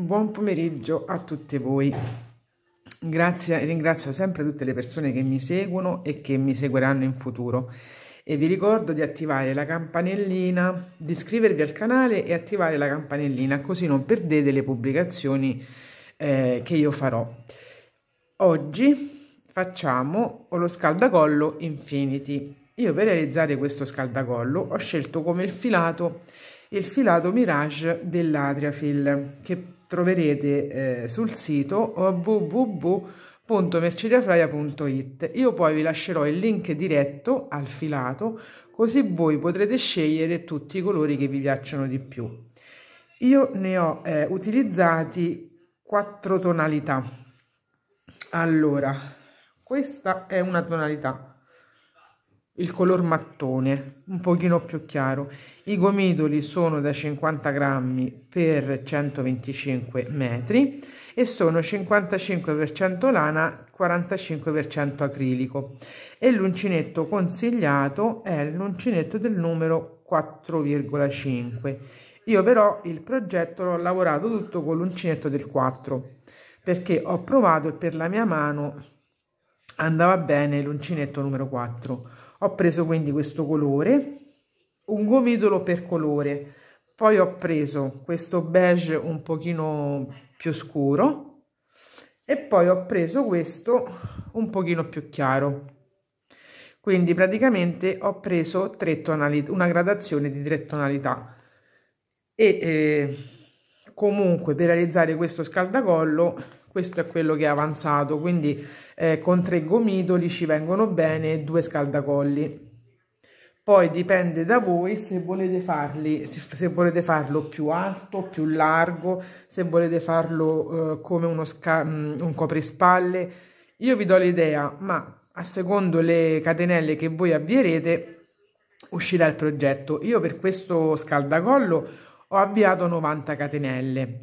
Buon pomeriggio a tutti voi. Grazie, ringrazio sempre tutte le persone che mi seguono e che mi seguiranno in futuro e vi ricordo di attivare la campanellina, di iscrivervi al canale e attivare la campanellina così non perdete le pubblicazioni eh, che io farò. Oggi facciamo lo scaldacollo Infinity. Io per realizzare questo scaldacollo ho scelto come il filato il filato Mirage dell'Adriafil che troverete eh, sul sito www.merceriafraia.it. Io poi vi lascerò il link diretto al filato così voi potrete scegliere tutti i colori che vi piacciono di più. Io ne ho eh, utilizzati quattro tonalità. Allora, questa è una tonalità il color mattone, un pochino più chiaro. I gomitoli sono da 50 grammi per 125 metri e sono 55% lana, 45% acrilico. E l'uncinetto consigliato è l'uncinetto del numero 4,5. Io però il progetto l'ho lavorato tutto con l'uncinetto del 4 perché ho provato e per la mia mano andava bene l'uncinetto numero 4 ho preso quindi questo colore un gomitolo per colore poi ho preso questo beige un pochino più scuro e poi ho preso questo un pochino più chiaro quindi praticamente ho preso tre tonalità una gradazione di tre tonalità e eh, comunque per realizzare questo scaldacollo questo è quello che è avanzato quindi eh, con tre gomitoli ci vengono bene due scaldacolli poi dipende da voi se volete, farli, se volete farlo più alto, più largo, se volete farlo eh, come uno mm, un coprispalle. Io vi do l'idea, ma a secondo le catenelle che voi avvierete uscirà il progetto. Io per questo scaldacollo ho avviato 90 catenelle.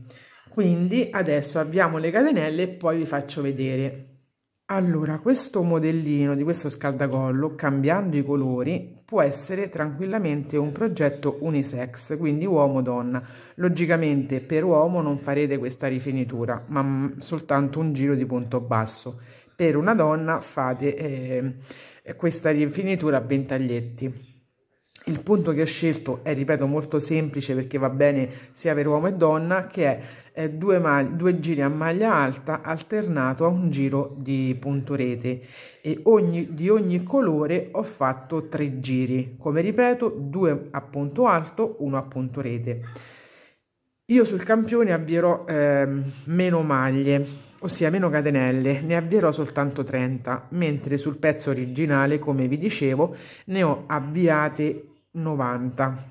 Quindi adesso avviamo le catenelle e poi vi faccio vedere. Allora, questo modellino di questo scaldacollo, cambiando i colori, può essere tranquillamente un progetto unisex, quindi uomo-donna. Logicamente per uomo non farete questa rifinitura, ma soltanto un giro di punto basso. Per una donna fate eh, questa rifinitura a ventaglietti il punto che ho scelto è, ripeto, molto semplice perché va bene sia per uomo e donna, che è, due, due, giri a maglia alta alternato a un giro di punto rete e ogni, di ogni colore ho fatto tre giri, come ripeto, due a punto alto, uno a punto rete. Io sul campione avvierò eh, meno maglie, ossia meno catenelle, ne avvierò soltanto 30, mentre sul pezzo originale, come vi dicevo, ne ho avviate 90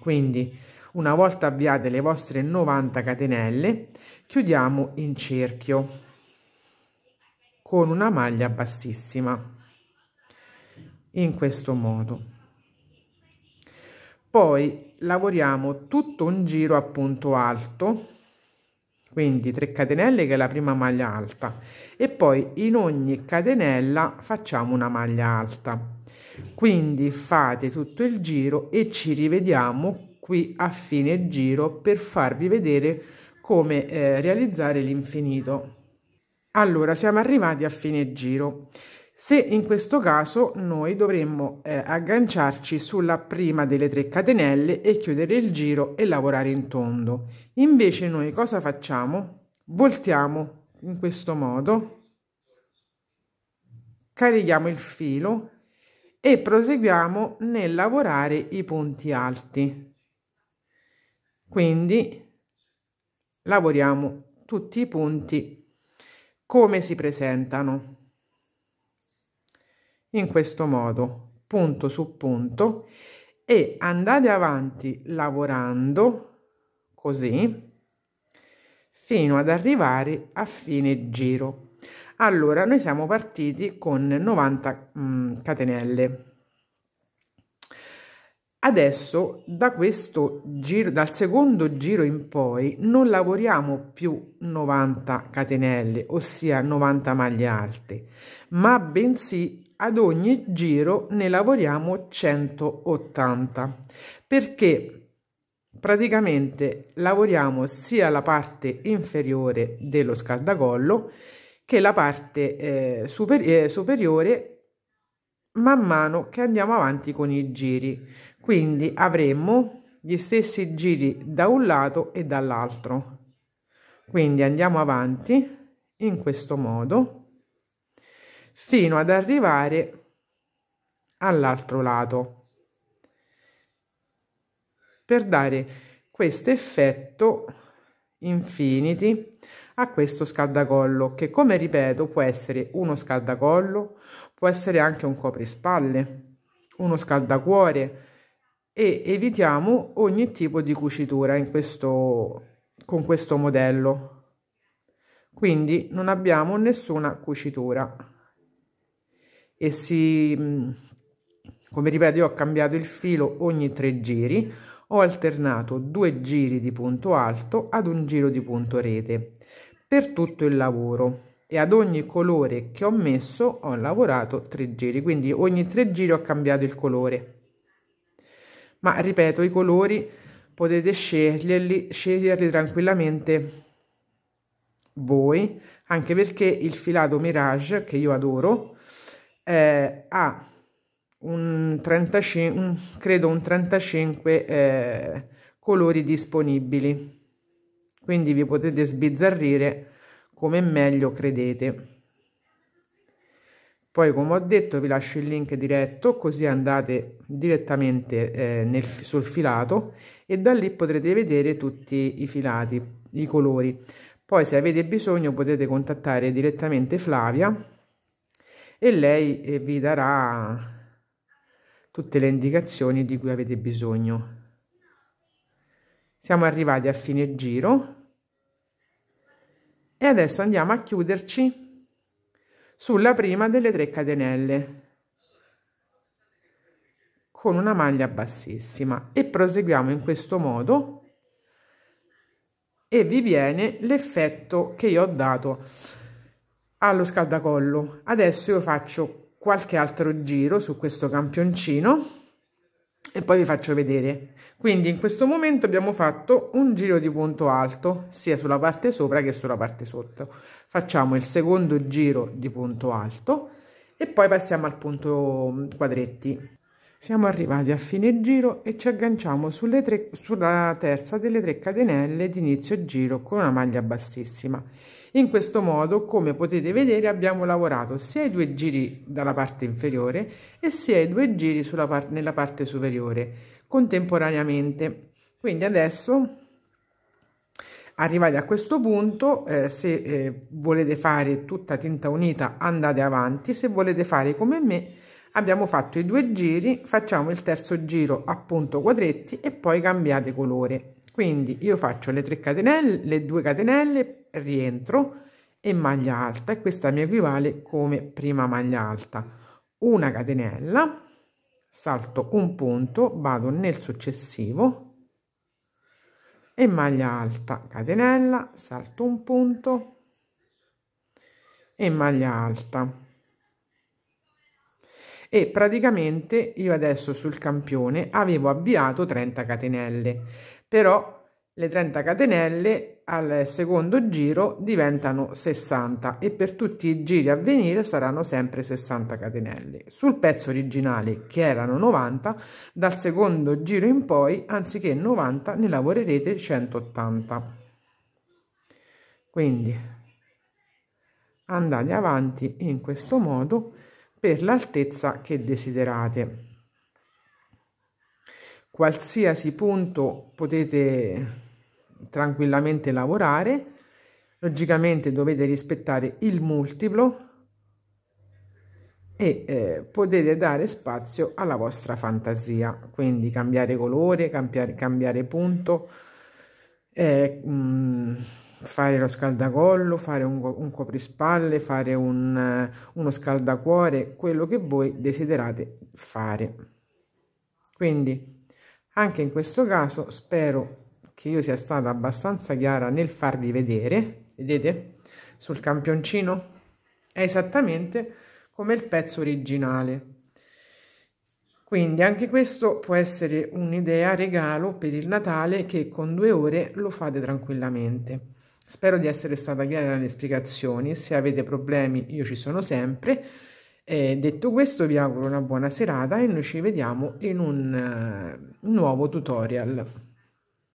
quindi una volta avviate le vostre 90 catenelle chiudiamo in cerchio con una maglia bassissima in questo modo poi lavoriamo tutto un giro a punto alto quindi 3 catenelle che è la prima maglia alta e poi in ogni catenella facciamo una maglia alta quindi fate tutto il giro e ci rivediamo qui a fine giro per farvi vedere come eh, realizzare l'infinito. Allora, siamo arrivati a fine giro. Se in questo caso noi dovremmo eh, agganciarci sulla prima delle tre catenelle e chiudere il giro e lavorare in tondo. Invece noi cosa facciamo? Voltiamo in questo modo, carichiamo il filo, e proseguiamo nel lavorare i punti alti. Quindi lavoriamo tutti i punti come si presentano. In questo modo, punto su punto, e andate avanti lavorando così fino ad arrivare a fine giro allora, noi siamo partiti con 90 mh, mm, catenelle. Adesso da questo giro, dal secondo giro in poi, non lavoriamo più 90 catenelle, ossia 90 maglie alte, ma bensì ad ogni giro ne lavoriamo 180 perché praticamente lavoriamo sia la parte inferiore dello scaldacollo che la parte eh, super, eh, superiore man mano che andiamo avanti con i giri. Quindi avremo gli stessi giri da un lato e dall'altro. Quindi andiamo avanti in questo modo fino ad arrivare all'altro lato per dare questo effetto Infinity a questo scaldacollo che come ripeto può essere uno scaldacollo, può essere anche un coprispalle, uno scaldacuore e evitiamo ogni tipo di cucitura in questo, con questo modello. Quindi non abbiamo nessuna cucitura e si, come ripeto, io ho cambiato il filo ogni tre giri ho alternato due giri di punto alto ad un giro di punto rete per tutto il lavoro e ad ogni colore che ho messo ho lavorato tre giri quindi ogni tre giri ho cambiato il colore ma ripeto i colori potete sceglierli, sceglierli tranquillamente voi anche perché il filato mirage che io adoro eh, ha un 35, credo un 35 eh, colori disponibili. Quindi vi potete sbizzarrire come meglio credete. Poi come ho detto vi lascio il link diretto così andate direttamente eh, nel, sul filato e da lì potrete vedere tutti i filati, i colori. Poi se avete bisogno potete contattare direttamente Flavia e lei eh, vi darà tutte le indicazioni di cui avete bisogno. Siamo arrivati a fine giro e adesso andiamo a chiuderci sulla prima delle tre catenelle con una maglia bassissima e proseguiamo in questo modo e vi viene l'effetto che io ho dato allo scaldacollo adesso io faccio qualche altro giro su questo campioncino e poi vi faccio vedere quindi in questo momento abbiamo fatto un giro di punto alto sia sulla parte sopra che sulla parte sotto facciamo il secondo giro di punto alto e poi passiamo al punto mm, quadretti siamo arrivati a fine giro e ci agganciamo sulle tre, sulla terza delle tre catenelle di inizio giro con una maglia bassissima in questo modo, come potete vedere, abbiamo lavorato sia i due giri dalla parte inferiore e sia i due giri sulla par nella parte superiore contemporaneamente. Quindi adesso arrivati a questo punto eh, se eh, volete fare tutta tinta unita andate avanti se volete fare come me abbiamo fatto i due giri facciamo il terzo giro appunto quadretti e poi cambiate colore quindi io faccio le 3 catenelle le 2 catenelle rientro e maglia alta e questa mi equivale come prima maglia alta una catenella salto un punto vado nel successivo e maglia alta catenella salto un punto e maglia alta e praticamente io adesso sul campione avevo avviato 30 catenelle però le 30 catenelle al secondo giro diventano 60 e per tutti i giri a venire saranno sempre 60 catenelle. Sul pezzo originale che erano 90, dal secondo giro in poi anziché 90 ne lavorerete 180. Quindi andate avanti in questo modo per l'altezza che desiderate. Qualsiasi punto potete tranquillamente lavorare. Logicamente dovete rispettare il multiplo e eh, potete dare spazio alla vostra fantasia, quindi cambiare colore, cambiare, cambiare punto, eh, mh, mm, fare lo scaldacollo, fare un, un coprispalle, fare un, eh, uno scaldacuore, quello che voi desiderate fare. Quindi anche in questo caso spero che io sia stata abbastanza chiara nel farvi vedere, vedete, sul campioncino, è esattamente come il pezzo originale. Quindi anche questo può essere un'idea regalo per il Natale che con due ore lo fate tranquillamente. Spero di essere stata chiara nelle spiegazioni, se avete problemi io ci sono sempre. Eh, detto questo vi auguro una buona serata e noi ci vediamo in un uh, nuovo tutorial.